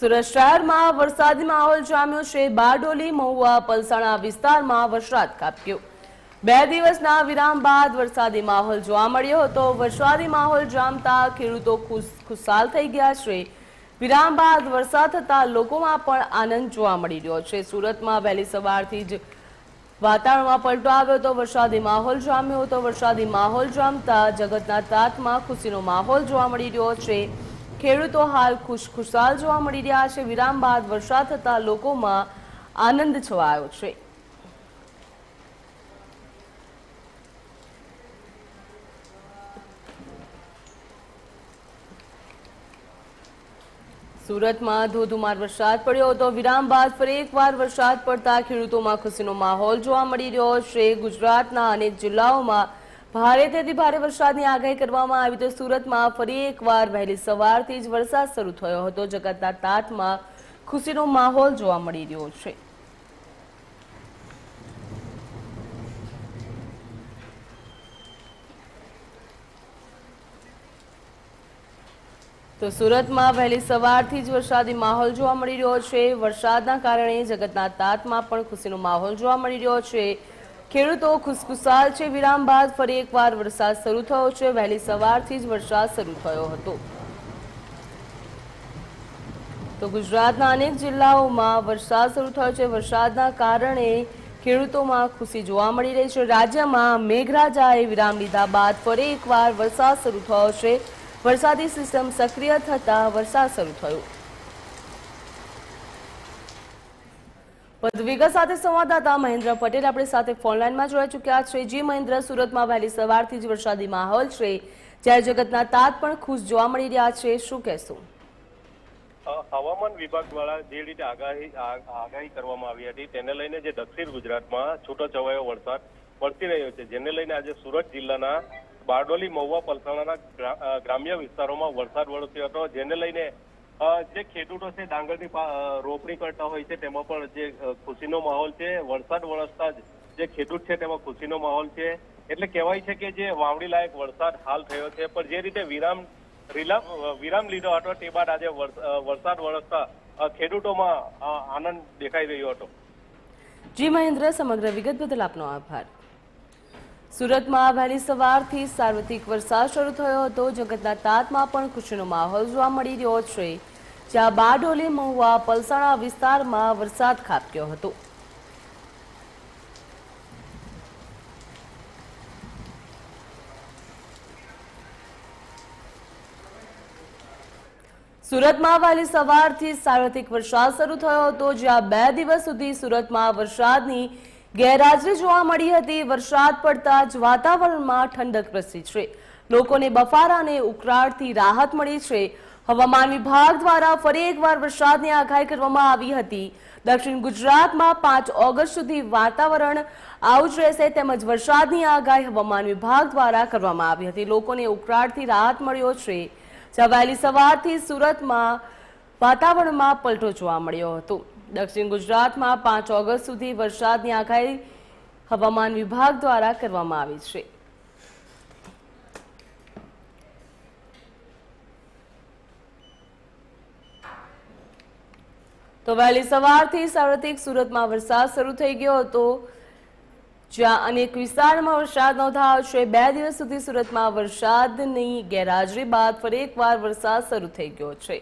સુરત શહેરમાં વરસાદી માહોલ જામ્યો છે બારડોલી મહુવા પલસાણા વિસ્તારમાં વરસાદ કાપ્યો બે દિવસના વિરામ બાદ વરસાદી માહોલ જોવા મળ્યો હતો વરસાદી માહોલ જામતા ખેડૂતો ખુશાલ થઈ ગયા છે વિરામ બાદ વરસાદ થતાં લોકોમાં પણ આનંદ જોવા મળી રહ્યો છે સુરતમાં વહેલી સવારથી જ વાતાવરણમાં પલટો આવ્યો હતો વરસાદી માહોલ જામ્યો હતો વરસાદી માહોલ જામતા જગતના તાતમાં ખુશીનો માહોલ જોવા મળી રહ્યો છે ખેડૂતો હાલ ખુશખુશાલ જોવા મળી રહ્યા છે વિરામ બાદ વરસાદ થતા લોકોમાં આનંદ છવાયો છે સુરતમાં ધોધુમાર વરસાદ પડ્યો હતો વિરામ બાદ ફરી એકવાર વરસાદ પડતા ખેડૂતોમાં ખુશીનો માહોલ જોવા મળી રહ્યો છે ગુજરાતના અનેક જિલ્લાઓમાં ભારેથી ભારે વરસાદની આગાહી કરવામાં આવી તો સુરતમાં ફરી એકવાર વહેલી સવારથી જ વરસાદ શરૂ થયો હતો જગતના તાતમાં ખુશીનો માહોલ જોવા મળી રહ્યો છે તો સુરતમાં વહેલી સવારથી જ વરસાદી માહોલ જોવા મળી રહ્યો છે વરસાદના કારણે જગતના તાતમાં પણ ખુશીનો માહોલ જોવા મળી રહ્યો છે ખેડૂતો ખુશખુશાલ છે વિરામ બાદ ફરી એકવાર વરસાદ શરૂ થયો છે વહેલી સવારથી જ વરસાદ શરૂ થયો હતો તો ગુજરાતના અનેક જિલ્લાઓમાં વરસાદ શરૂ થયો છે વરસાદના કારણે ખેડૂતોમાં ખુશી જોવા મળી રહી છે રાજ્યમાં મેઘરાજાએ વિરામ લીધા બાદ ફરી એકવાર વરસાદ શરૂ થયો છે વરસાદી સિસ્ટમ સક્રિય થતાં વરસાદ શરૂ થયો પદવિગા સાથે સંવાદદાતા મહેન્દ્ર પટેલ આપણી સાથે ફોનલાઈનમાં જોડાઈ ચૂક્યા છે જે મહેન્દ્ર સુરતમાં વહેલી સવારથી જ વરસાદી માહોલ છે જ્યારે જગતના તાત પણ ખુશ જોવા મળી રહ્યા છે શું કહેશું હવામાન વિભાગ દ્વારા જે રીતે આગાહી આગાહી કરવામાં આવી હતી તેને લઈને જે દક્ષિણ ગુજરાતમાં છૂટોછવાયો વરસાદ વરસી રહ્યો છે જેને લઈને આજે સુરત જિલ્લાના બારડોલી મહુવા પલસાણાના ગ્રામ્ય વિસ્તારોમાં વરસાદ વરસ્યો હતો જેને લઈને જે ખેડૂતો છે ડાંગરની રોપણી કરતા હોય છે તેમાં પણ જે ખુશીનો માહોલ છે વરસાદ વરસતા જ જે ખેડૂત છે તેમાં ખુશીનો માહોલ છે એટલે કહેવાય છે કે જે વાવણી લાયક વરસાદ હાલ થયો છે પણ જે રીતે વિરામ વિરામ લીધો હતો તે બાદ આજે વરસાદ વરસતા ખેડૂતોમાં આનંદ દેખાઈ રહ્યો હતો જી મહેન્દ્ર સમગ્ર વિગત બદલ આપનો આભાર સુરતમાં વહેલી સવારથી સાર્વત્રિક વરસાદ શરૂ થયો હતો જગતના તાતમાં પણ ખુશીનો માહોલ જોવા મળી રહ્યો છે જ્યાં બારડોલી મહુવા પલસાણા વિસ્તારમાં વરસાદ ખાબક્યો હતો સુરતમાં વહેલી સવારથી સાર્વત્રિક વરસાદ શરૂ થયો હતો જ્યાં બે દિવસ સુધી સુરતમાં વરસાદની ગેરહાજરી જોવા મળી હતી વરસાદ પડતા જ વાતાવરણમાં ઠંડક પ્રસરી છે લોકોને બફારા બફારાને ઉકળાટથી રાહત મળી છે હવામાન વિભાગ દ્વારા ફરી એકવાર વરસાદની આગાહી કરવામાં આવી હતી દક્ષિણ ગુજરાતમાં પાંચ ઓગસ્ટ સુધી વાતાવરણ આવું જ રહેશે તેમજ વરસાદની આગાહી હવામાન વિભાગ દ્વારા કરવામાં આવી હતી લોકોને ઉકળાટથી રાહત મળ્યો છે સવાલી સવારથી સુરતમાં વાતાવરણમાં પલટો જોવા મળ્યો હતો દક્ષિણ ગુજરાતમાં પાંચ ઓગસ્ટ સુધી વરસાદની આગાહી હવામાન વિભાગ દ્વારા કરવામાં આવી છે તો વહેલી સવારથી સાર્વત્રિક સુરતમાં વરસાદ શરૂ થઈ ગયો હતો જ્યાં અનેક વિસ્તારમાં વરસાદ નોંધાયો છે બે દિવસ સુધી સુરતમાં વરસાદની ગેરહાજરી બાદ ફરી એકવાર વરસાદ શરૂ થઈ ગયો છે